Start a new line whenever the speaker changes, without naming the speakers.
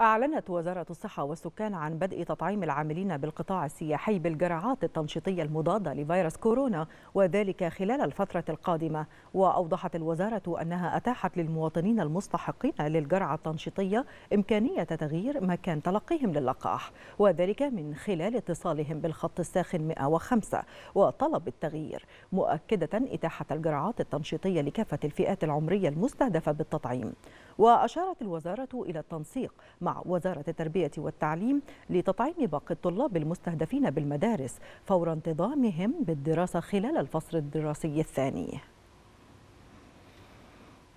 أعلنت وزارة الصحة والسكان عن بدء تطعيم العاملين بالقطاع السياحي بالجرعات التنشيطية المضادة لفيروس كورونا وذلك خلال الفترة القادمة وأوضحت الوزارة أنها أتاحت للمواطنين المستحقين للجرعة التنشيطية إمكانية تغيير مكان تلقيهم للقاح وذلك من خلال اتصالهم بالخط الساخن 105 وطلب التغيير مؤكدة إتاحة الجرعات التنشيطية لكافة الفئات العمرية المستهدفة بالتطعيم وأشارت الوزارة إلى التنسيق مع وزارة التربية والتعليم لتطعيم باقي الطلاب المستهدفين بالمدارس فور انتظامهم بالدراسة خلال الفصل الدراسي الثاني